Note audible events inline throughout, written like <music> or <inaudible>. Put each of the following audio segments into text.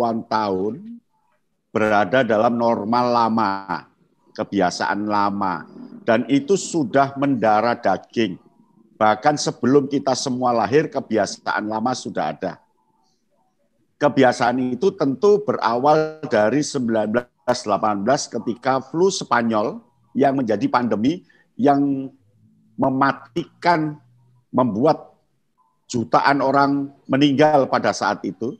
puluhan tahun berada dalam normal lama, kebiasaan lama. Dan itu sudah mendara daging. Bahkan sebelum kita semua lahir, kebiasaan lama sudah ada. Kebiasaan itu tentu berawal dari 1918 ketika flu Spanyol yang menjadi pandemi yang mematikan, membuat jutaan orang meninggal pada saat itu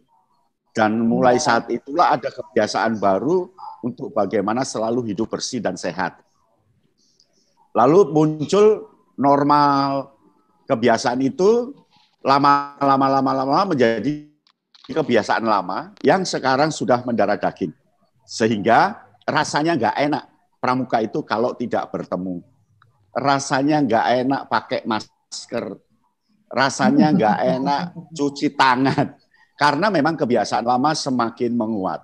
dan mulai saat itulah ada kebiasaan baru untuk bagaimana selalu hidup bersih dan sehat. Lalu muncul normal kebiasaan itu lama-lama lama-lama menjadi kebiasaan lama yang sekarang sudah mendarah daging. Sehingga rasanya nggak enak pramuka itu kalau tidak bertemu. Rasanya nggak enak pakai masker. Rasanya nggak enak cuci tangan. Karena memang kebiasaan lama semakin menguat.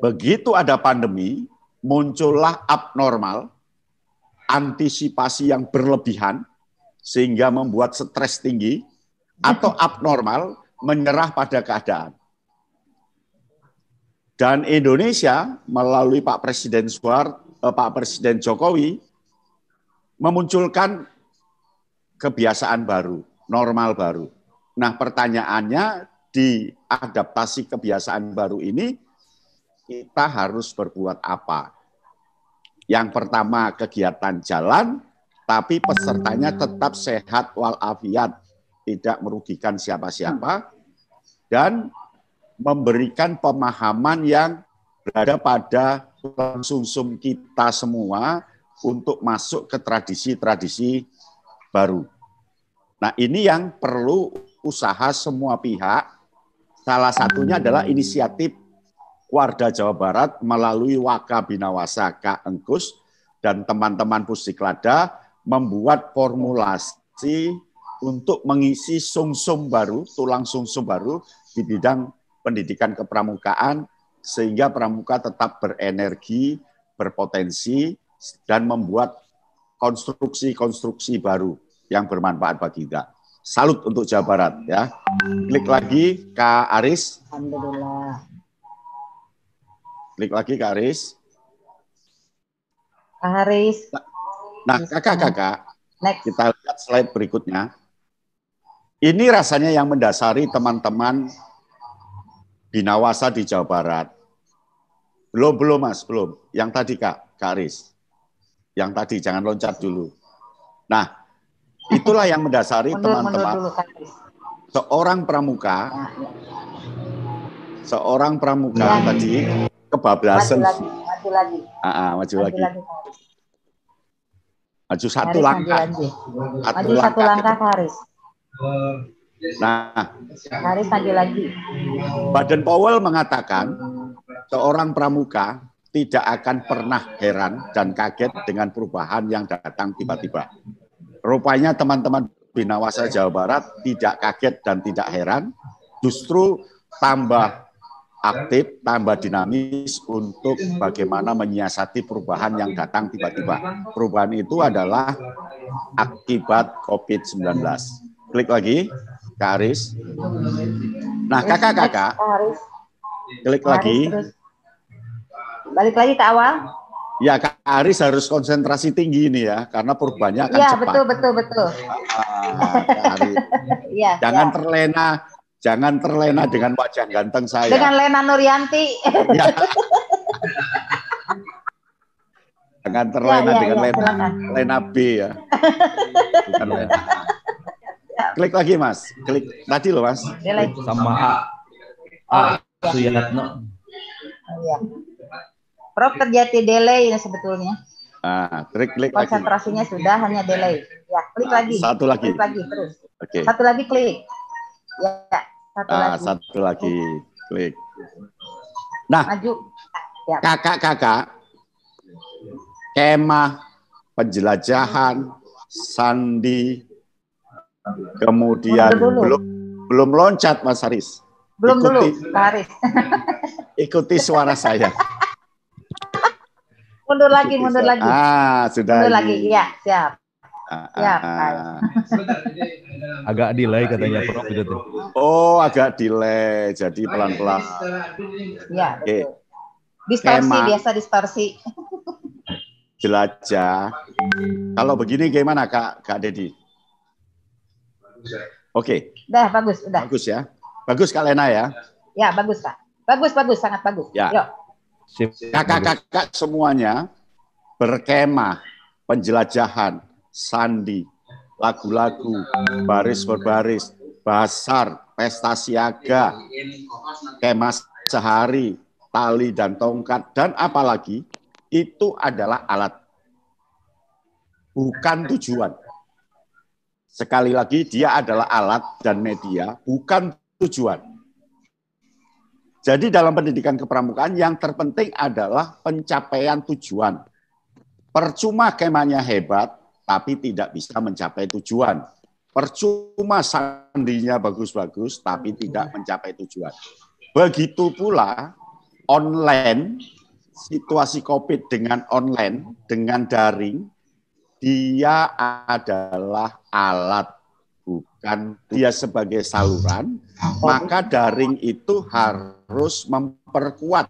Begitu ada pandemi, muncullah abnormal, antisipasi yang berlebihan, sehingga membuat stres tinggi, atau <laughs> abnormal menyerah pada keadaan. Dan Indonesia melalui Pak Presiden Soeharto, eh, Pak Presiden Jokowi memunculkan kebiasaan baru, normal baru. Nah, pertanyaannya di adaptasi kebiasaan baru ini kita harus berbuat apa? Yang pertama kegiatan jalan, tapi pesertanya hmm. tetap sehat walafiat, tidak merugikan siapa-siapa, dan memberikan pemahaman yang berada pada konsumsum kita semua untuk masuk ke tradisi-tradisi baru. Nah ini yang perlu usaha semua pihak Salah satunya adalah inisiatif warga Jawa Barat melalui Waka Binawasa Kak Engkus dan teman-teman Pusiklada membuat formulasi untuk mengisi sumsum -sum baru, tulang sumsum -sum baru di bidang pendidikan kepramukaan sehingga pramuka tetap berenergi, berpotensi dan membuat konstruksi-konstruksi baru yang bermanfaat bagi kita. Salut untuk Jawa Barat ya. Klik lagi Kak Aris. Alhamdulillah. Klik lagi Kak Aris. Kak Aris. Nah, kakak-kakak, nah, Next. Kita lihat slide berikutnya. Ini rasanya yang mendasari teman-teman binawasa di Jawa Barat. Belum, belum Mas, belum. Yang tadi Kak, Kak Aris. Yang tadi, jangan loncat dulu. Nah, Itulah yang mendasari teman-teman. Seorang pramuka, seorang pramuka ya. ya. tadi kebablasan. Maju lagi, maju lagi. Aa, ah, ah, maju, maju lagi. lagi. Maju satu Haris langkah. Maju, satu, maju langkah. langkah, Haris. Nah, Haris maju lagi. Baden Powell mengatakan seorang pramuka tidak akan pernah heran dan kaget dengan perubahan yang datang tiba-tiba. Rupanya teman-teman Binawasa Jawa Barat tidak kaget dan tidak heran, justru tambah aktif, tambah dinamis untuk bagaimana menyiasati perubahan yang datang tiba-tiba. Perubahan itu adalah akibat COVID-19. Klik lagi, Kak Aris. Nah, kakak-kakak, klik lagi. Balik lagi ke awal. Ya, Kak Aris harus konsentrasi tinggi ini ya, karena perubahannya akan ya, cepat. Iya, betul, betul, betul. Ah, Aris. <laughs> ya, jangan ya. terlena, jangan terlena dengan wajah ganteng saya. Dengan Lena Nuryanti. ya. jangan terlena ya, ya, dengan ya, Lena, Lena B ya. Bukan Lena. Iya. Klik lagi, Mas. Klik tadi loh, Mas. Klik. Sama A. A. Suyatno. Oh, iya. Prof terjadi delay ini ya sebetulnya. Ah, klik klik Konsentrasinya lagi. sudah hanya delay. Ya, klik ah, lagi. Satu lagi. Klik lagi terus. Oke. Okay. Satu lagi klik. Ya, satu ah, lagi. satu lagi klik. Nah, maju. Ya. Kakak-kakak kemah penjelajahan sandi kemudian belum belum belum loncat Mas Haris. Belum ikuti, dulu, Mas Haris. ikuti suara saya. <laughs> mundur lagi, mundur lagi. Ah, sudah. Mundur lagi, ya, siap. Ah, siap. Ah, <laughs> agak delay katanya Prof itu Oh, agak delay. Jadi pelan-pelan. Ya, Oke. Distorsi Kema. biasa distorsi. Jelajah. Kalau begini gimana Kak Kak deddy ya. Oke. Okay. bagus, udah. Bagus ya. Bagus Kak Lena ya. Ya, bagus Pak. Bagus, bagus, sangat bagus. Ya. Yuk. Kakak-kakak semuanya berkemah, penjelajahan, sandi, lagu-lagu, baris berbaris, basar, pesta siaga, kemas sehari, tali dan tongkat, dan apalagi itu adalah alat. Bukan tujuan. Sekali lagi, dia adalah alat dan media, bukan tujuan jadi dalam pendidikan kepramukaan yang terpenting adalah pencapaian tujuan. Percuma kemahnya hebat, tapi tidak bisa mencapai tujuan. Percuma sandinya bagus-bagus, tapi tidak mencapai tujuan. Begitu pula online, situasi COVID dengan online, dengan daring, dia adalah alat bukan dia sebagai saluran, oh. maka daring itu harus memperkuat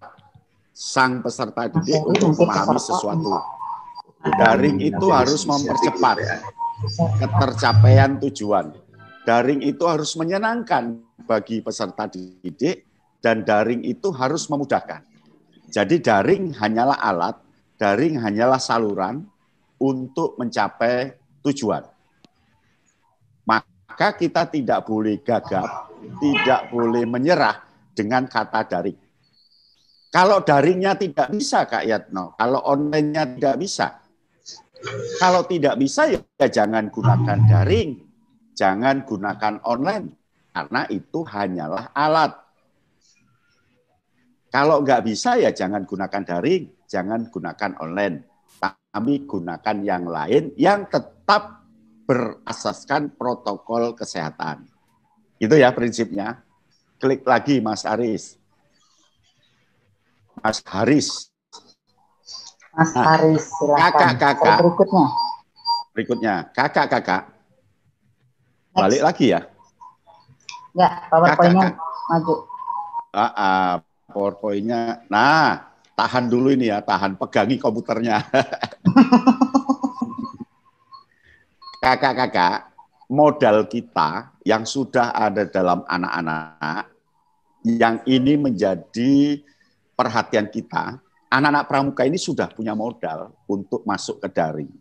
sang peserta didik oh, untuk memahami sesuatu. Nah, daring itu harus mempercepat ya. ketercapaian tujuan. Daring itu harus menyenangkan bagi peserta didik dan daring itu harus memudahkan. Jadi daring hanyalah alat, daring hanyalah saluran untuk mencapai tujuan maka kita tidak boleh gagap, tidak boleh menyerah dengan kata daring. Kalau daringnya tidak bisa, Kak Yatno. Kalau onlinenya tidak bisa. Kalau tidak bisa, ya, ya jangan gunakan daring. Jangan gunakan online. Karena itu hanyalah alat. Kalau nggak bisa, ya jangan gunakan daring. Jangan gunakan online. Tapi gunakan yang lain yang tetap berasaskan protokol kesehatan. Itu ya prinsipnya. Klik lagi Mas Aris. Mas Haris. Mas Aris. Nah, Haris, Kakak-kakak. Berikutnya. Berikutnya, kakak-kakak. Balik lagi ya. Ya, PowerPoint-nya maju. Ah, ah PowerPoint-nya. Nah, tahan dulu ini ya, tahan pegangi komputernya. <laughs> kakak-kakak, modal kita yang sudah ada dalam anak-anak, yang ini menjadi perhatian kita, anak-anak pramuka ini sudah punya modal untuk masuk ke daring.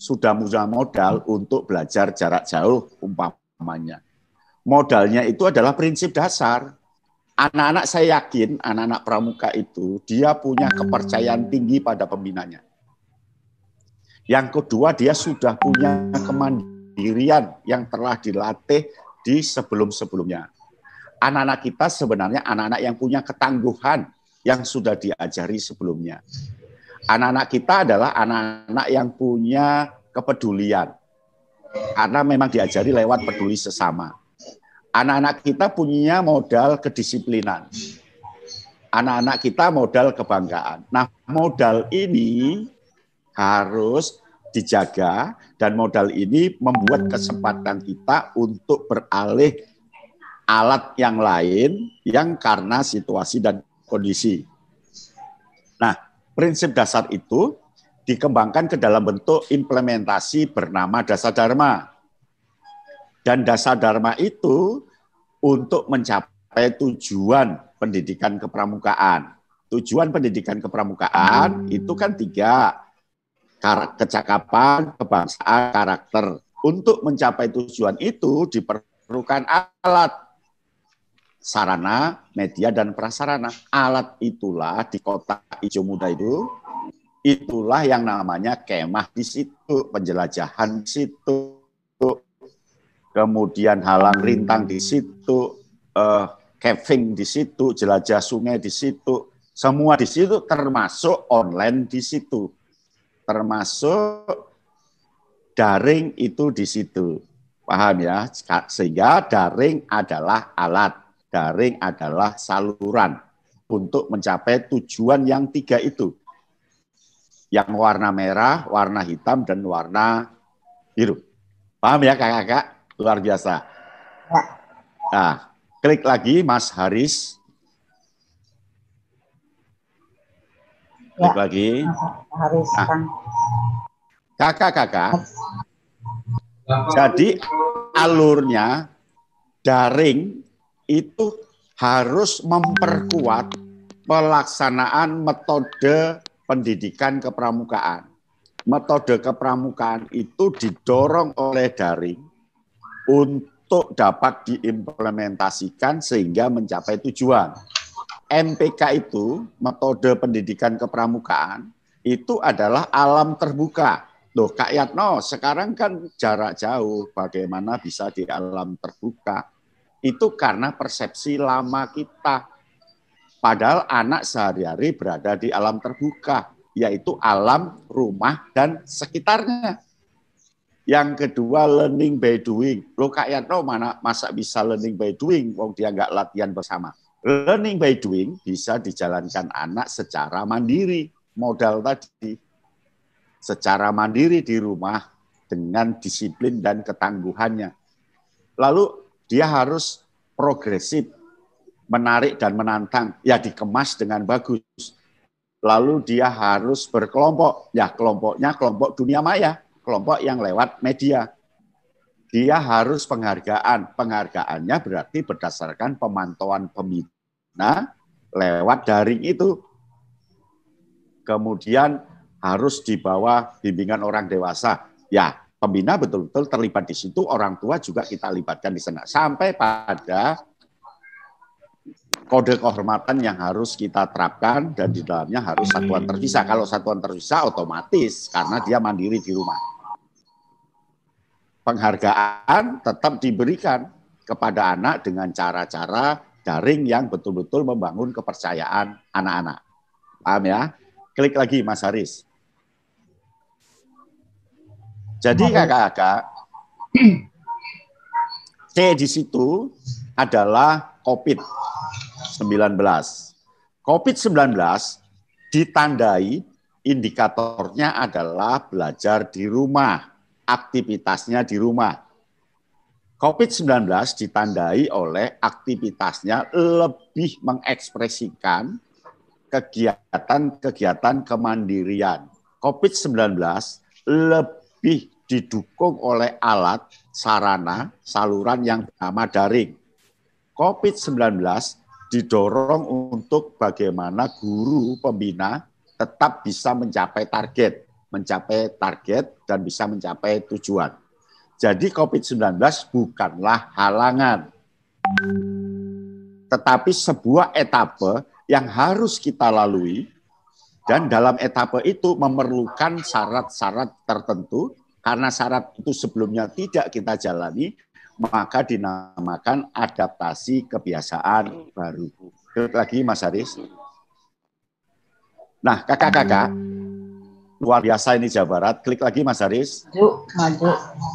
Sudah punya modal untuk belajar jarak jauh umpamanya. Modalnya itu adalah prinsip dasar. Anak-anak saya yakin, anak-anak pramuka itu, dia punya kepercayaan tinggi pada pembinanya yang kedua, dia sudah punya kemandirian yang telah dilatih di sebelum-sebelumnya. Anak-anak kita sebenarnya anak-anak yang punya ketangguhan yang sudah diajari sebelumnya. Anak-anak kita adalah anak-anak yang punya kepedulian. Karena memang diajari lewat peduli sesama. Anak-anak kita punya modal kedisiplinan. Anak-anak kita modal kebanggaan. Nah, modal ini harus dijaga dan modal ini membuat hmm. kesempatan kita untuk beralih alat yang lain yang karena situasi dan kondisi. Nah, prinsip dasar itu dikembangkan ke dalam bentuk implementasi bernama dasar dharma. Dan dasar dharma itu untuk mencapai tujuan pendidikan kepramukaan. Tujuan pendidikan kepramukaan hmm. itu kan tiga, kecakapan, kebangsaan, karakter. Untuk mencapai tujuan itu diperlukan alat sarana, media dan prasarana. Alat itulah di kota Ijo muda itu itulah yang namanya kemah di situ, penjelajahan di situ. Kemudian halang rintang di situ, eh, caving di situ, jelajah sungai di situ, semua di situ termasuk online di situ termasuk daring itu di situ. Paham ya? Sehingga daring adalah alat, daring adalah saluran untuk mencapai tujuan yang tiga itu. Yang warna merah, warna hitam, dan warna biru. Paham ya kakak-kakak? Luar biasa. Ya. Nah, klik lagi Mas Haris. ya, lagi. nah. nah. Kakak-kakak. Jadi alurnya daring itu harus memperkuat pelaksanaan metode pendidikan kepramukaan. Metode kepramukaan itu didorong oleh daring untuk dapat diimplementasikan sehingga mencapai tujuan MPK itu metode pendidikan kepramukaan itu adalah alam terbuka. Loh, Kak Yatno, sekarang kan jarak jauh bagaimana bisa di alam terbuka? Itu karena persepsi lama kita. Padahal anak sehari-hari berada di alam terbuka, yaitu alam rumah dan sekitarnya. Yang kedua learning by doing. Loh Kak Yatno mana masa bisa learning by doing wong dia nggak latihan bersama learning by doing bisa dijalankan anak secara mandiri modal tadi secara mandiri di rumah dengan disiplin dan ketangguhannya lalu dia harus progresif menarik dan menantang ya dikemas dengan bagus lalu dia harus berkelompok ya kelompoknya kelompok dunia maya kelompok yang lewat media dia harus penghargaan. Penghargaannya berarti berdasarkan pemantauan pemilu Nah, lewat daring itu kemudian harus dibawa bimbingan orang dewasa. Ya, pembina betul-betul terlibat di situ, orang tua juga kita libatkan di sana. Sampai pada kode kehormatan yang harus kita terapkan dan di dalamnya harus satuan terpisah. Kalau satuan terpisah otomatis karena dia mandiri di rumah. Penghargaan tetap diberikan kepada anak dengan cara-cara jaring yang betul-betul membangun kepercayaan anak-anak. Paham ya? Klik lagi Mas Haris. Jadi kakak-kakak, C di situ adalah COVID-19. COVID-19 ditandai indikatornya adalah belajar di rumah, aktivitasnya di rumah. COVID-19 ditandai oleh aktivitasnya lebih mengekspresikan kegiatan-kegiatan kemandirian. COVID-19 lebih didukung oleh alat, sarana, saluran yang bernama daring. COVID-19 didorong untuk bagaimana guru pembina tetap bisa mencapai target, mencapai target dan bisa mencapai tujuan. Jadi COVID-19 bukanlah halangan. Tetapi sebuah etape yang harus kita lalui dan dalam etape itu memerlukan syarat-syarat tertentu karena syarat itu sebelumnya tidak kita jalani maka dinamakan adaptasi kebiasaan baru. Lagi Mas Haris. Nah, kakak-kakak, luar biasa ini Jawa Barat. Klik lagi Mas Haris. Maju, maju.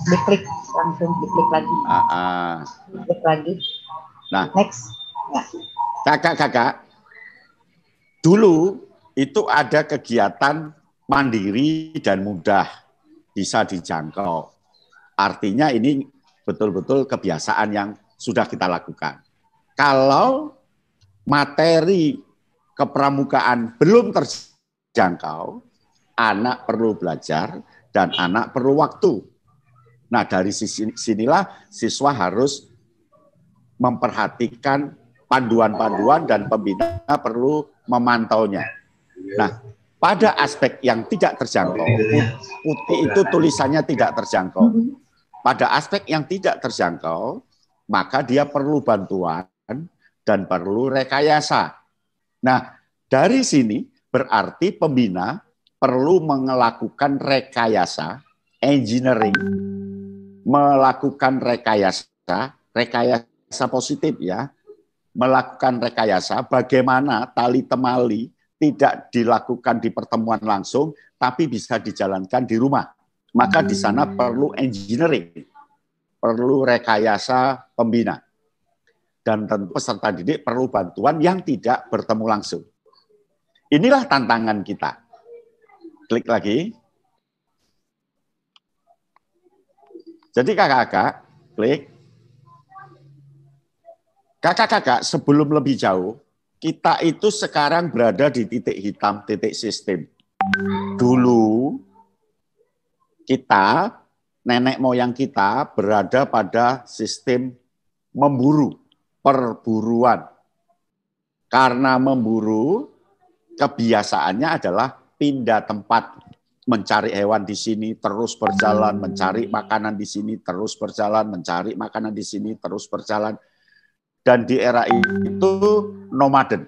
Diklik langsung diklik lagi. Ah, ah. Diklik lagi. Nah, next. Kakak-kakak, ya. dulu itu ada kegiatan mandiri dan mudah bisa dijangkau. Artinya ini betul-betul kebiasaan yang sudah kita lakukan. Kalau materi kepramukaan belum terjangkau, anak perlu belajar dan anak perlu waktu. Nah, dari sisi sinilah siswa harus memperhatikan panduan-panduan dan pembina perlu memantaunya. Nah, pada aspek yang tidak terjangkau, putih itu tulisannya tidak terjangkau. Pada aspek yang tidak terjangkau, maka dia perlu bantuan dan perlu rekayasa. Nah, dari sini berarti pembina perlu melakukan rekayasa engineering, melakukan rekayasa, rekayasa positif ya, melakukan rekayasa bagaimana tali temali tidak dilakukan di pertemuan langsung tapi bisa dijalankan di rumah. Maka di sana perlu engineering, perlu rekayasa pembina. Dan tentu peserta didik perlu bantuan yang tidak bertemu langsung. Inilah tantangan kita Klik lagi. Jadi kakak-kakak, klik. Kakak-kakak, sebelum lebih jauh, kita itu sekarang berada di titik hitam, titik sistem. Dulu, kita, nenek moyang kita berada pada sistem memburu, perburuan. Karena memburu, kebiasaannya adalah pindah tempat mencari hewan di sini terus berjalan, mencari makanan di sini terus berjalan, mencari makanan di sini terus berjalan. Dan di era itu nomaden.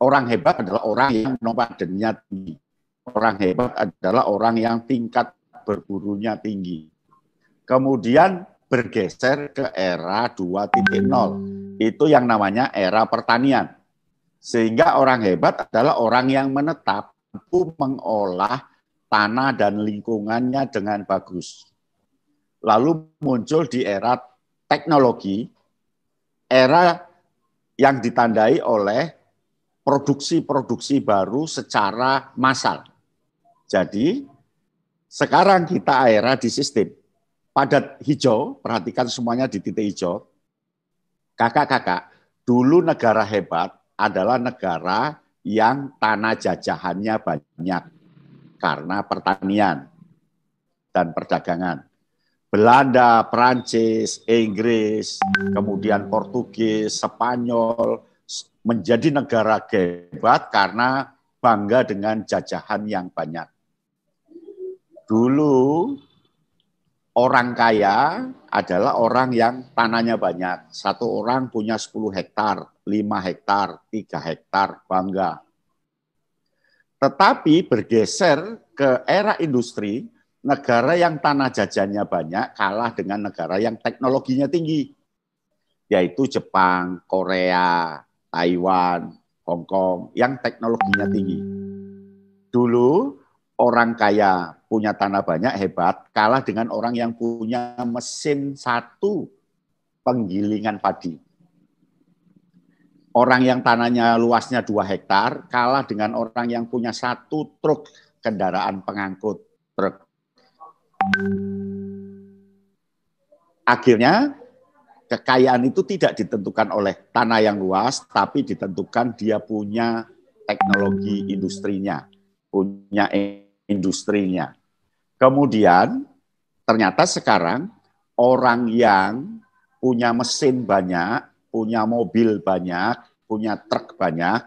Orang hebat adalah orang yang nomadennya tinggi. Orang hebat adalah orang yang tingkat berburunya tinggi. Kemudian bergeser ke era 2.0. Itu yang namanya era pertanian. Sehingga orang hebat adalah orang yang menetap mampu mengolah tanah dan lingkungannya dengan bagus. Lalu muncul di era teknologi, era yang ditandai oleh produksi-produksi baru secara massal. Jadi sekarang kita era di sistem padat hijau, perhatikan semuanya di titik hijau. Kakak-kakak, dulu negara hebat adalah negara yang tanah jajahannya banyak karena pertanian dan perdagangan. Belanda, Prancis, Inggris, kemudian Portugis, Spanyol menjadi negara hebat karena bangga dengan jajahan yang banyak. Dulu orang kaya adalah orang yang tanahnya banyak. Satu orang punya 10 hektar, 5 hektar, 3 hektar, bangga. Tetapi bergeser ke era industri, negara yang tanah jajannya banyak kalah dengan negara yang teknologinya tinggi, yaitu Jepang, Korea, Taiwan, Hong Kong yang teknologinya tinggi. Dulu orang kaya punya tanah banyak hebat, kalah dengan orang yang punya mesin satu penggilingan padi. Orang yang tanahnya luasnya dua hektar kalah dengan orang yang punya satu truk kendaraan pengangkut truk. Akhirnya kekayaan itu tidak ditentukan oleh tanah yang luas, tapi ditentukan dia punya teknologi industrinya, punya industrinya. Kemudian ternyata sekarang orang yang punya mesin banyak, punya mobil banyak, punya truk banyak,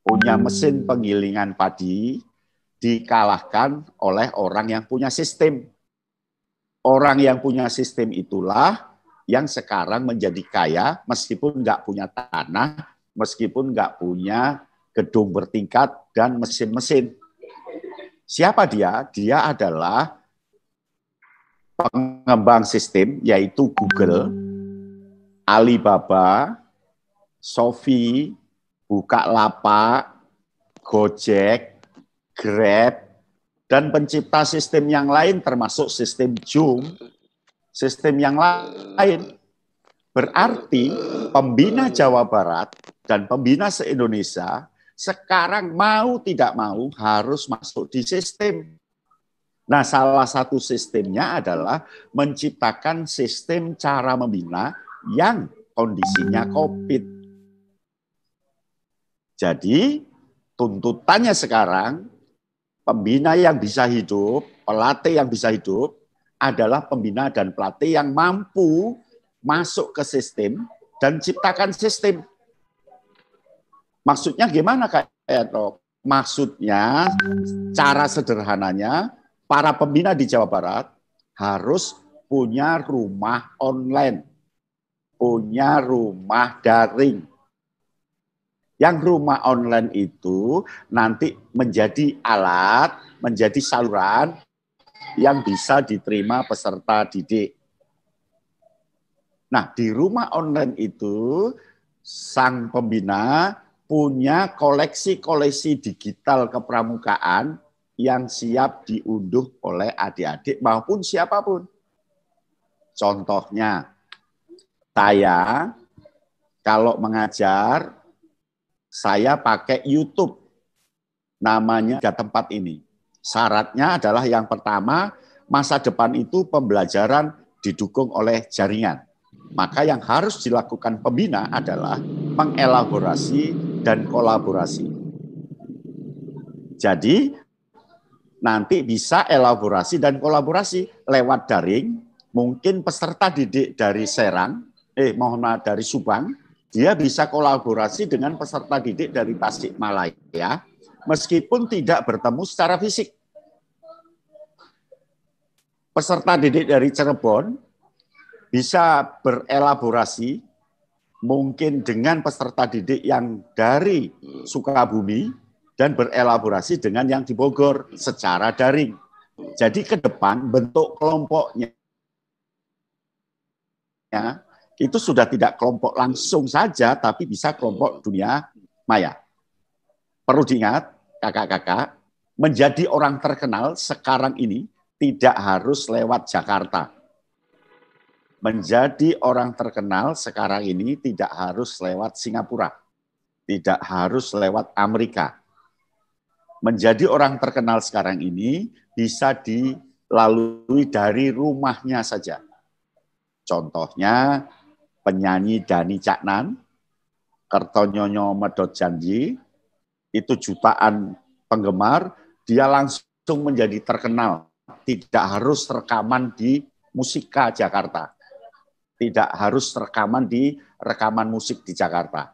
punya hmm. mesin penggilingan padi dikalahkan oleh orang yang punya sistem. Orang yang punya sistem itulah yang sekarang menjadi kaya meskipun nggak punya tanah, meskipun nggak punya gedung bertingkat dan mesin-mesin. Siapa dia? Dia adalah pengembang sistem yaitu Google, Alibaba, Sofi, Bukalapak, Gojek, Grab, dan pencipta sistem yang lain termasuk sistem Zoom, sistem yang lain. Berarti pembina Jawa Barat dan pembina se-Indonesia sekarang mau tidak mau harus masuk di sistem. Nah, salah satu sistemnya adalah menciptakan sistem cara membina yang kondisinya COVID. Jadi, tuntutannya sekarang pembina yang bisa hidup, pelatih yang bisa hidup adalah pembina dan pelatih yang mampu masuk ke sistem dan ciptakan sistem Maksudnya gimana Kak Eto? Maksudnya cara sederhananya para pembina di Jawa Barat harus punya rumah online, punya rumah daring. Yang rumah online itu nanti menjadi alat, menjadi saluran yang bisa diterima peserta didik. Nah, di rumah online itu sang pembina punya koleksi-koleksi digital kepramukaan yang siap diunduh oleh adik-adik maupun siapapun. Contohnya, saya kalau mengajar, saya pakai YouTube namanya ke tempat ini. Syaratnya adalah yang pertama, masa depan itu pembelajaran didukung oleh jaringan. Maka yang harus dilakukan pembina adalah mengelaborasi dan kolaborasi. Jadi nanti bisa elaborasi dan kolaborasi lewat daring. Mungkin peserta didik dari Serang, eh mohon maaf dari Subang, dia bisa kolaborasi dengan peserta didik dari Tasikmalaya, meskipun tidak bertemu secara fisik. Peserta didik dari Cirebon bisa berelaborasi mungkin dengan peserta didik yang dari hmm. Sukabumi dan berelaborasi dengan yang di Bogor hmm. secara daring. Hmm. Jadi ke depan bentuk kelompoknya ya, itu sudah tidak kelompok langsung saja, tapi bisa kelompok dunia maya. Perlu diingat, kakak-kakak, menjadi orang terkenal sekarang ini tidak harus lewat Jakarta menjadi orang terkenal sekarang ini tidak harus lewat Singapura, tidak harus lewat Amerika. Menjadi orang terkenal sekarang ini bisa dilalui dari rumahnya saja. Contohnya penyanyi Dani Caknan, Kertonyonyo Medot Janji, itu jutaan penggemar, dia langsung menjadi terkenal. Tidak harus rekaman di Musika Jakarta tidak harus rekaman di rekaman musik di Jakarta.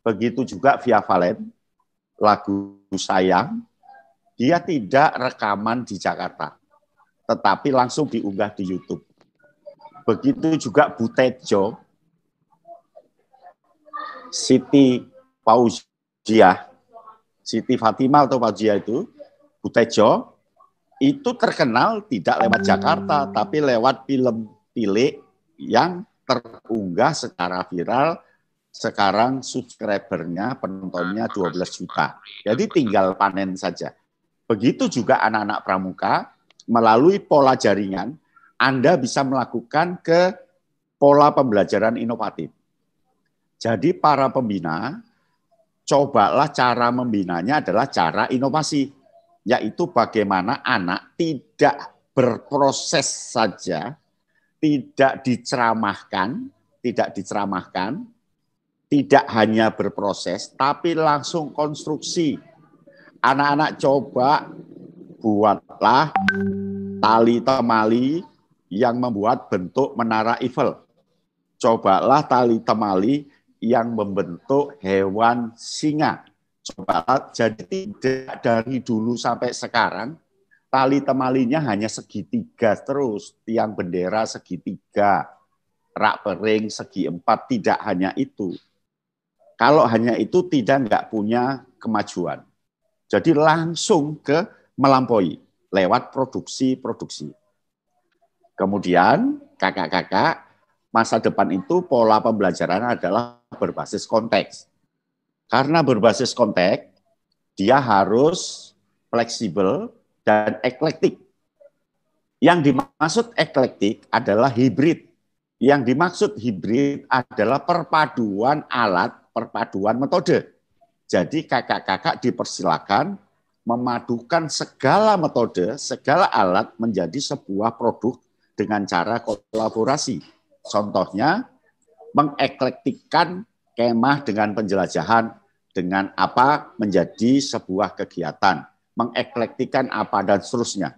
Begitu juga Via Valen, lagu Sayang, dia tidak rekaman di Jakarta, tetapi langsung diunggah di YouTube. Begitu juga Butejo, Siti Fauzia, Siti Fatima atau Fauzia itu, Butejo, itu terkenal tidak lewat Jakarta, tapi lewat film Tilik yang terunggah secara viral sekarang subscribernya penontonnya 12 juta. Jadi tinggal panen saja. Begitu juga anak-anak pramuka melalui pola jaringan Anda bisa melakukan ke pola pembelajaran inovatif. Jadi para pembina cobalah cara membinanya adalah cara inovasi yaitu bagaimana anak tidak berproses saja tidak diceramahkan, tidak diceramahkan, tidak hanya berproses, tapi langsung konstruksi. Anak-anak coba buatlah tali temali yang membuat bentuk menara Eiffel. Cobalah tali temali yang membentuk hewan singa. Coba jadi tidak dari dulu sampai sekarang tali temalinya hanya segitiga terus, tiang bendera segitiga, rak pering segi empat, tidak hanya itu. Kalau hanya itu tidak nggak punya kemajuan. Jadi langsung ke melampaui lewat produksi-produksi. Kemudian kakak-kakak masa depan itu pola pembelajaran adalah berbasis konteks. Karena berbasis konteks, dia harus fleksibel, dan eklektik. Yang dimaksud eklektik adalah hibrid. Yang dimaksud hibrid adalah perpaduan alat, perpaduan metode. Jadi kakak-kakak dipersilakan memadukan segala metode, segala alat menjadi sebuah produk dengan cara kolaborasi. Contohnya, mengeklektikkan kemah dengan penjelajahan dengan apa menjadi sebuah kegiatan mengeklektikan apa dan seterusnya.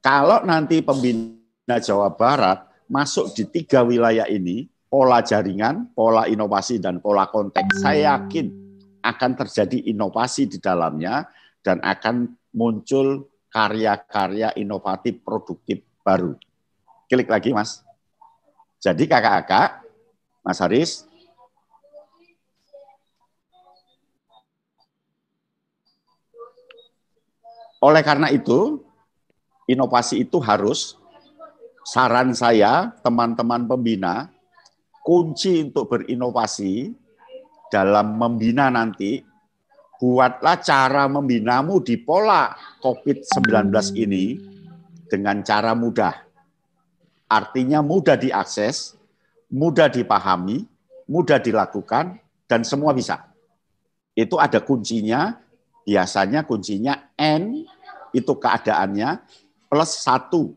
Kalau nanti pembina Jawa Barat masuk di tiga wilayah ini, pola jaringan, pola inovasi, dan pola konteks, hmm. saya yakin akan terjadi inovasi di dalamnya dan akan muncul karya-karya inovatif produktif baru. Klik lagi, Mas. Jadi kakak-kakak, Mas Haris, Oleh karena itu, inovasi itu harus saran saya teman-teman pembina kunci untuk berinovasi dalam membina nanti buatlah cara membinamu di pola Covid-19 ini dengan cara mudah. Artinya mudah diakses, mudah dipahami, mudah dilakukan dan semua bisa. Itu ada kuncinya Biasanya kuncinya N itu keadaannya plus satu.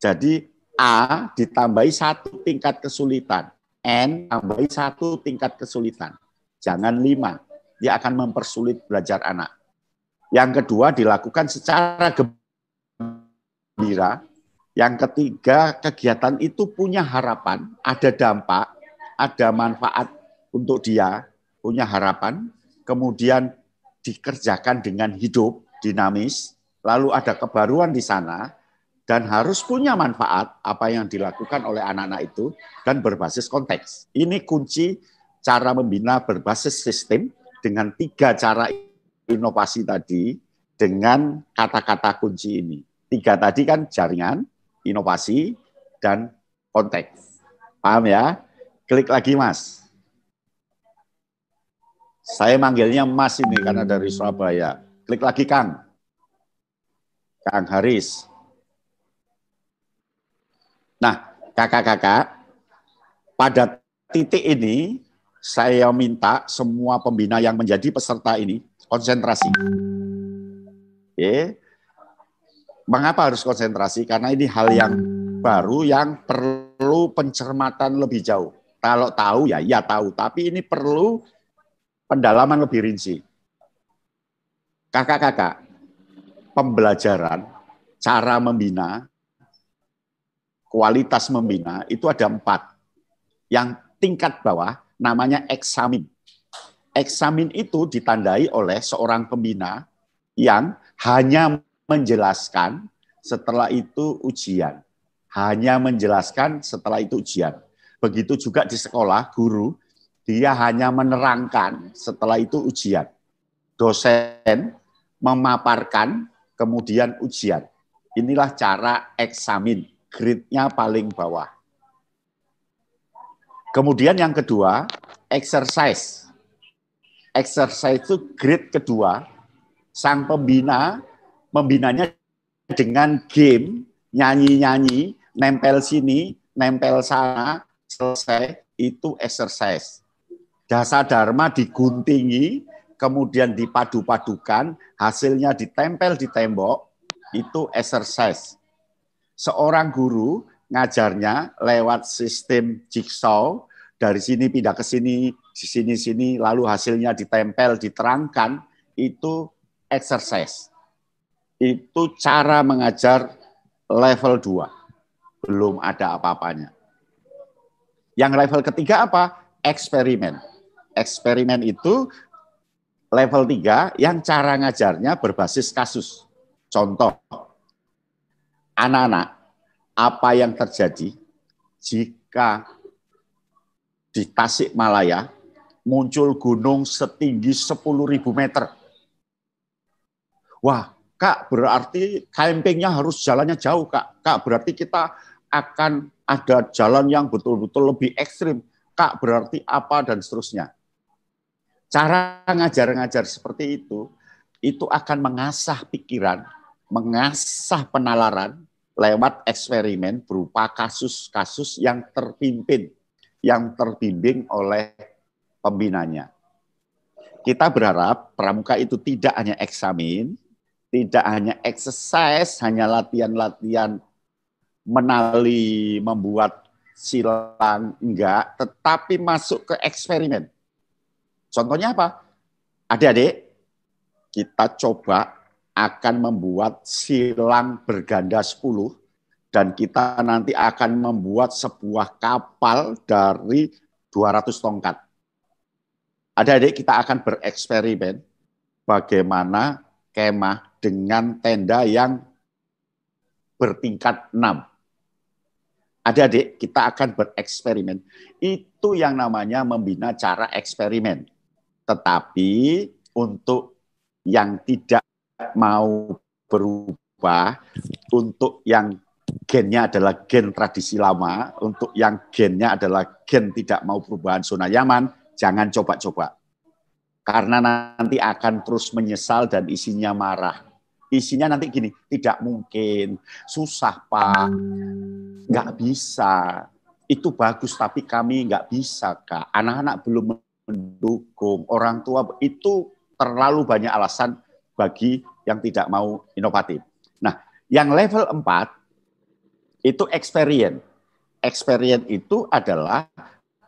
Jadi A ditambahi satu tingkat kesulitan. N tambah satu tingkat kesulitan. Jangan lima. Dia akan mempersulit belajar anak. Yang kedua dilakukan secara gembira. Yang ketiga kegiatan itu punya harapan, ada dampak, ada manfaat untuk dia, punya harapan. Kemudian dikerjakan dengan hidup, dinamis, lalu ada kebaruan di sana, dan harus punya manfaat apa yang dilakukan oleh anak-anak itu dan berbasis konteks. Ini kunci cara membina berbasis sistem dengan tiga cara inovasi tadi dengan kata-kata kunci ini. Tiga tadi kan jaringan, inovasi, dan konteks. Paham ya? Klik lagi mas. Saya manggilnya Mas ini karena dari Surabaya. Klik lagi Kang. Kang Haris. Nah, kakak-kakak, pada titik ini saya minta semua pembina yang menjadi peserta ini konsentrasi. Oke. Mengapa harus konsentrasi? Karena ini hal yang baru yang perlu pencermatan lebih jauh. Kalau tahu ya ya tahu, tapi ini perlu pendalaman lebih rinci. Kakak-kakak, pembelajaran, cara membina, kualitas membina itu ada empat. Yang tingkat bawah namanya eksamin. Eksamin itu ditandai oleh seorang pembina yang hanya menjelaskan setelah itu ujian. Hanya menjelaskan setelah itu ujian. Begitu juga di sekolah, guru dia hanya menerangkan, setelah itu ujian. Dosen memaparkan, kemudian ujian. Inilah cara eksamin, grade-nya paling bawah. Kemudian yang kedua, exercise. Exercise itu grade kedua. Sang pembina, membinanya dengan game, nyanyi-nyanyi, nempel sini, nempel sana, selesai, itu exercise. Jasa Dharma diguntingi, kemudian dipadu-padukan, hasilnya ditempel di tembok, itu exercise. Seorang guru ngajarnya lewat sistem jigsaw, dari sini pindah ke sini, di sini-sini, lalu hasilnya ditempel, diterangkan, itu exercise. Itu cara mengajar level 2. Belum ada apa-apanya. Yang level ketiga apa? Eksperimen eksperimen itu level 3 yang cara ngajarnya berbasis kasus. Contoh, anak-anak, apa yang terjadi jika di Tasik Malaya muncul gunung setinggi 10.000 meter? Wah, Kak, berarti campingnya harus jalannya jauh, Kak. Kak, berarti kita akan ada jalan yang betul-betul lebih ekstrim. Kak, berarti apa dan seterusnya Cara ngajar-ngajar seperti itu, itu akan mengasah pikiran, mengasah penalaran lewat eksperimen berupa kasus-kasus yang terpimpin, yang terbimbing oleh pembinanya. Kita berharap pramuka itu tidak hanya eksamin, tidak hanya exercise, hanya latihan-latihan menali, membuat silang, enggak, tetapi masuk ke eksperimen Contohnya apa? Adik-adik, kita coba akan membuat silang berganda 10 dan kita nanti akan membuat sebuah kapal dari 200 tongkat. Adik-adik kita akan bereksperimen bagaimana kemah dengan tenda yang bertingkat 6. Adik-adik kita akan bereksperimen. Itu yang namanya membina cara eksperimen tetapi untuk yang tidak mau berubah, untuk yang gennya adalah gen tradisi lama, untuk yang gennya adalah gen tidak mau perubahan zona nyaman, jangan coba-coba. Karena nanti akan terus menyesal dan isinya marah. Isinya nanti gini, tidak mungkin, susah pak, nggak bisa. Itu bagus tapi kami nggak bisa kak. Anak-anak belum mendukung, orang tua itu terlalu banyak alasan bagi yang tidak mau inovatif. Nah, yang level 4 itu experience. Experience itu adalah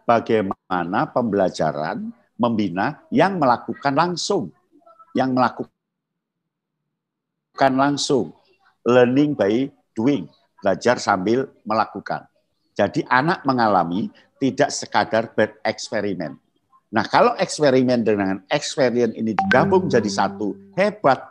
bagaimana pembelajaran membina yang melakukan langsung, yang melakukan langsung, learning by doing, belajar sambil melakukan. Jadi anak mengalami tidak sekadar bereksperimen, Nah, kalau eksperimen dengan eksperimen ini digabung jadi satu, hebat.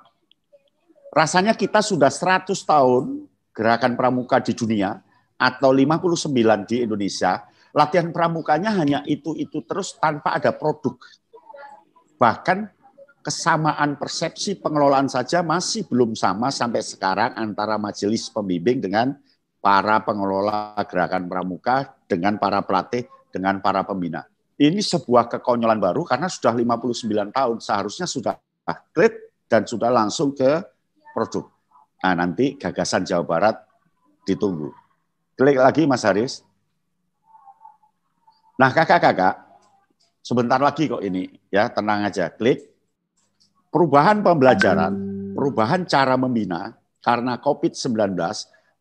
Rasanya kita sudah 100 tahun gerakan pramuka di dunia atau 59 di Indonesia, latihan pramukanya hanya itu-itu terus tanpa ada produk. Bahkan kesamaan persepsi pengelolaan saja masih belum sama sampai sekarang antara majelis pembimbing dengan para pengelola gerakan pramuka, dengan para pelatih, dengan para pembina ini sebuah kekonyolan baru karena sudah 59 tahun seharusnya sudah clear dan sudah langsung ke produk. Nah, nanti gagasan Jawa Barat ditunggu. Klik lagi Mas Haris. Nah, kakak-kakak, sebentar lagi kok ini ya, tenang aja. Klik perubahan pembelajaran, perubahan cara membina karena COVID-19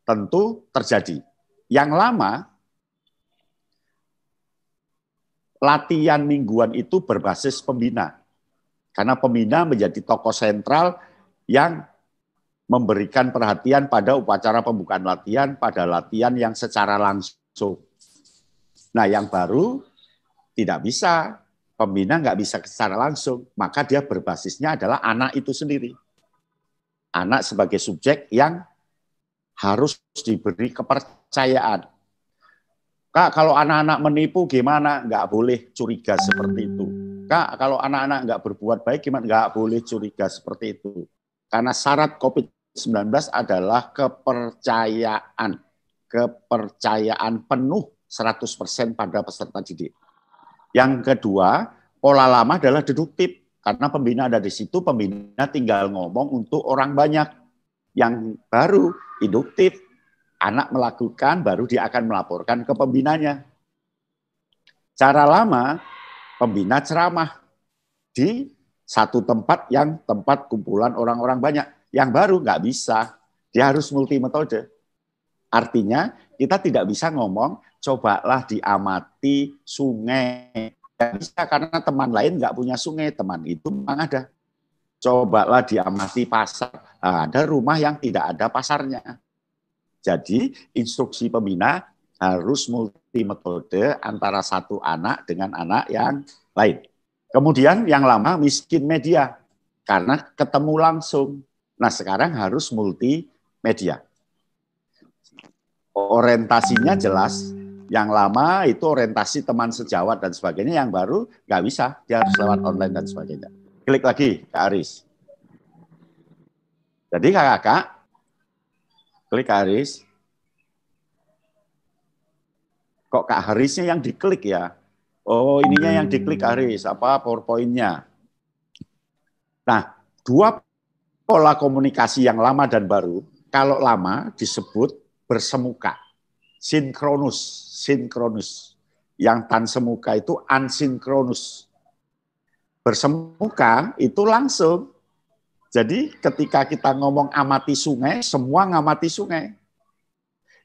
tentu terjadi. Yang lama latihan mingguan itu berbasis pembina. Karena pembina menjadi tokoh sentral yang memberikan perhatian pada upacara pembukaan latihan, pada latihan yang secara langsung. Nah yang baru tidak bisa, pembina nggak bisa secara langsung, maka dia berbasisnya adalah anak itu sendiri. Anak sebagai subjek yang harus diberi kepercayaan. Kak, kalau anak-anak menipu gimana? Enggak boleh curiga seperti itu. Kak, kalau anak-anak nggak berbuat baik gimana? Enggak boleh curiga seperti itu. Karena syarat COVID-19 adalah kepercayaan. Kepercayaan penuh 100% pada peserta didik. Yang kedua, pola lama adalah deduktif. Karena pembina ada di situ, pembina tinggal ngomong untuk orang banyak. Yang baru, induktif, anak melakukan baru dia akan melaporkan ke pembinanya. Cara lama pembina ceramah di satu tempat yang tempat kumpulan orang-orang banyak. Yang baru nggak bisa, dia harus multi metode. Artinya kita tidak bisa ngomong cobalah diamati sungai. Nggak bisa karena teman lain nggak punya sungai, teman itu memang ada. Cobalah diamati pasar. ada rumah yang tidak ada pasarnya jadi instruksi pembina harus multi metode antara satu anak dengan anak yang lain. Kemudian yang lama miskin media karena ketemu langsung. Nah sekarang harus multi media. Orientasinya jelas. Yang lama itu orientasi teman sejawat dan sebagainya. Yang baru nggak bisa, dia harus lewat online dan sebagainya. Klik lagi Kak Aris. Jadi kakak-kakak Klik Haris. Kok Kak Harisnya yang diklik ya? Oh, ininya yang diklik hmm. Haris, apa PowerPoint-nya. Nah, dua pola komunikasi yang lama dan baru, kalau lama disebut bersemuka, sinkronus, sinkronus. Yang tan semuka itu ansinkronus. Bersemuka itu langsung jadi ketika kita ngomong amati sungai, semua ngamati sungai.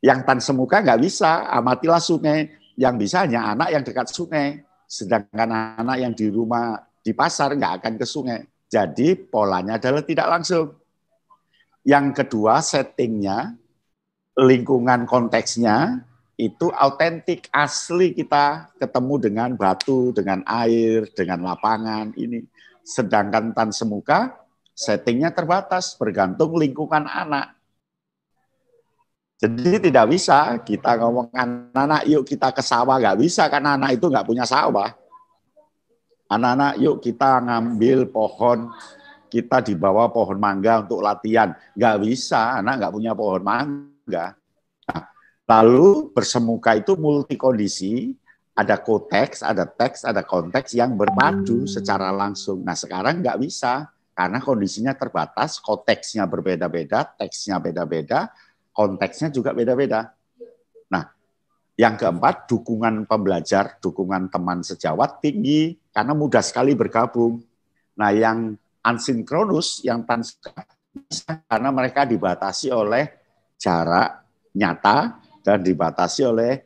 Yang tan semuka nggak bisa, amatilah sungai. Yang bisa hanya anak yang dekat sungai. Sedangkan anak yang di rumah, di pasar nggak akan ke sungai. Jadi polanya adalah tidak langsung. Yang kedua settingnya, lingkungan konteksnya itu autentik, asli kita ketemu dengan batu, dengan air, dengan lapangan ini. Sedangkan tan semuka settingnya terbatas bergantung lingkungan anak. Jadi tidak bisa kita ngomong anak-anak yuk kita ke sawah nggak bisa karena anak itu nggak punya sawah. Anak-anak yuk kita ngambil pohon kita dibawa pohon mangga untuk latihan nggak bisa anak nggak punya pohon mangga. Nah, lalu bersemuka itu multi kondisi ada konteks, ada teks, ada konteks yang berpadu secara langsung. Nah sekarang nggak bisa karena kondisinya terbatas, konteksnya berbeda-beda, teksnya beda-beda, konteksnya juga beda-beda. Nah, yang keempat, dukungan pembelajar, dukungan teman sejawat tinggi karena mudah sekali bergabung. Nah, yang ansinkronus, yang tansinkronus, karena mereka dibatasi oleh jarak nyata dan dibatasi oleh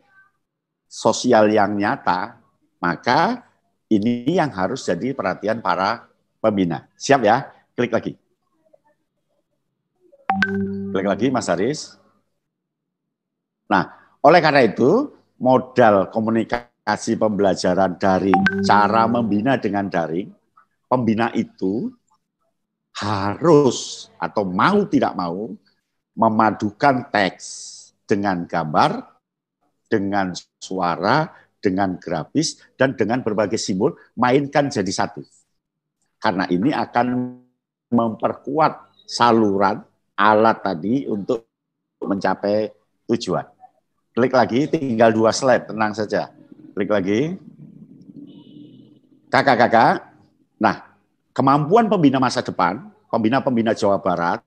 sosial yang nyata, maka ini yang harus jadi perhatian para pembina. Siap ya? Klik lagi. Klik lagi Mas Haris. Nah, oleh karena itu modal komunikasi pembelajaran dari cara membina dengan daring, pembina itu harus atau mau tidak mau memadukan teks dengan gambar, dengan suara, dengan grafis, dan dengan berbagai simbol, mainkan jadi satu karena ini akan memperkuat saluran alat tadi untuk mencapai tujuan. Klik lagi, tinggal dua slide, tenang saja. Klik lagi. Kakak-kakak, nah kemampuan pembina masa depan, pembina-pembina Jawa Barat,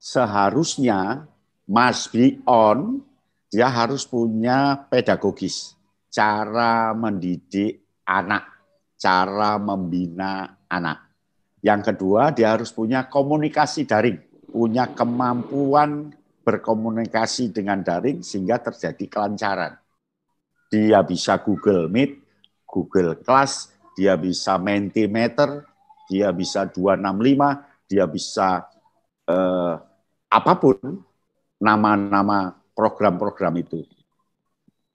seharusnya must be on, dia harus punya pedagogis, cara mendidik anak, cara membina anak. Yang kedua, dia harus punya komunikasi daring, punya kemampuan berkomunikasi dengan daring sehingga terjadi kelancaran. Dia bisa Google Meet, Google Class, dia bisa Mentimeter, dia bisa 265, dia bisa eh, apapun nama-nama program-program itu.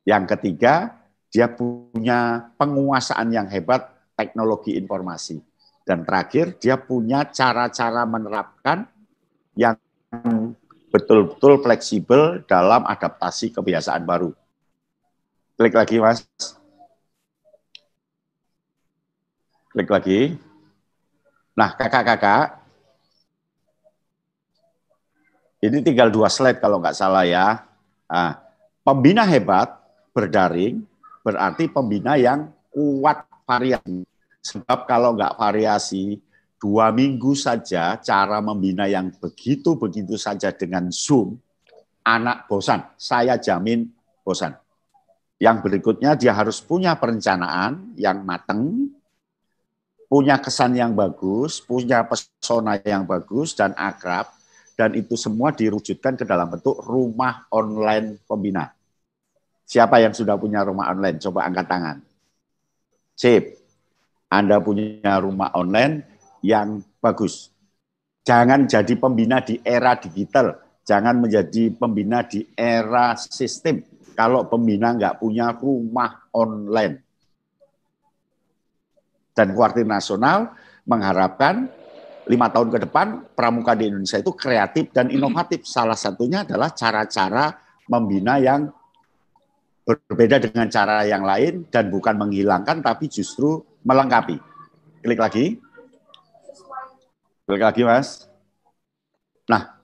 Yang ketiga, dia punya penguasaan yang hebat teknologi informasi. Dan terakhir, dia punya cara-cara menerapkan yang betul-betul fleksibel dalam adaptasi kebiasaan baru. Klik lagi, Mas. Klik lagi. Nah, kakak-kakak, ini tinggal dua slide kalau nggak salah ya. Nah, pembina hebat berdaring berarti pembina yang kuat variasi Sebab kalau nggak variasi, dua minggu saja cara membina yang begitu-begitu saja dengan Zoom, anak bosan. Saya jamin bosan. Yang berikutnya dia harus punya perencanaan yang matang, punya kesan yang bagus, punya pesona yang bagus dan akrab, dan itu semua dirujukkan ke dalam bentuk rumah online pembina. Siapa yang sudah punya rumah online? Coba angkat tangan. Sip. Anda punya rumah online yang bagus. Jangan jadi pembina di era digital, jangan menjadi pembina di era sistem. Kalau pembina nggak punya rumah online, dan kuartir nasional mengharapkan lima tahun ke depan pramuka di Indonesia itu kreatif dan inovatif. Salah satunya adalah cara-cara membina yang berbeda dengan cara yang lain dan bukan menghilangkan tapi justru melengkapi. Klik lagi. Klik lagi, Mas. Nah,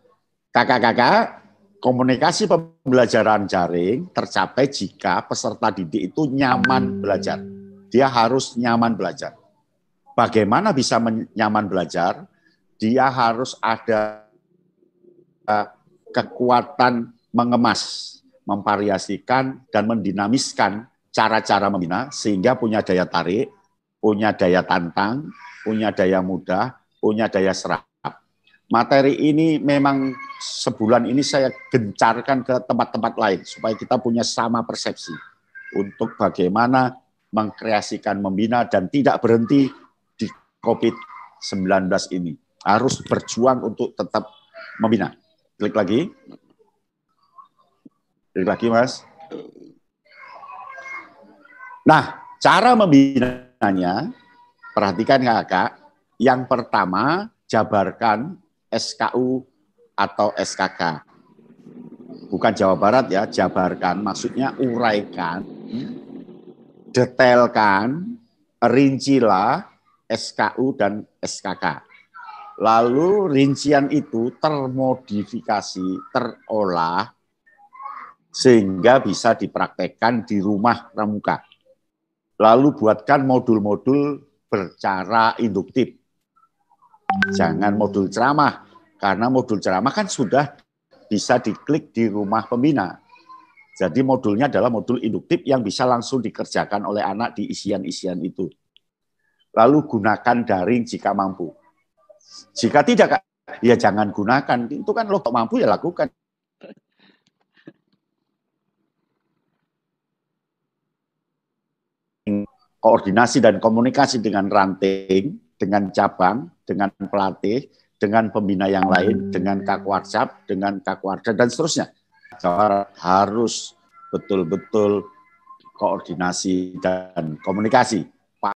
kakak-kakak, komunikasi pembelajaran jaring tercapai jika peserta didik itu nyaman belajar. Dia harus nyaman belajar. Bagaimana bisa nyaman belajar? Dia harus ada eh, kekuatan mengemas, memvariasikan dan mendinamiskan cara-cara membina sehingga punya daya tarik punya daya tantang, punya daya mudah, punya daya serap. Materi ini memang sebulan ini saya gencarkan ke tempat-tempat lain supaya kita punya sama persepsi untuk bagaimana mengkreasikan, membina dan tidak berhenti di COVID-19 ini. Harus berjuang untuk tetap membina. Klik lagi. Klik lagi, Mas. Nah, cara membina gunanya, perhatikan kakak, yang pertama jabarkan SKU atau SKK. Bukan Jawa Barat ya, jabarkan, maksudnya uraikan, detailkan, rincilah SKU dan SKK. Lalu rincian itu termodifikasi, terolah, sehingga bisa dipraktekkan di rumah pramuka. Lalu buatkan modul-modul bercara induktif. Jangan modul ceramah, karena modul ceramah kan sudah bisa diklik di rumah pembina. Jadi modulnya adalah modul induktif yang bisa langsung dikerjakan oleh anak di isian-isian itu. Lalu gunakan daring jika mampu. Jika tidak, ya jangan gunakan. Itu kan lo mampu ya lakukan. koordinasi dan komunikasi dengan ranting, dengan cabang, dengan pelatih, dengan pembina yang lain, hmm. dengan kak WhatsApp, dengan kak warga dan seterusnya. harus betul-betul koordinasi dan komunikasi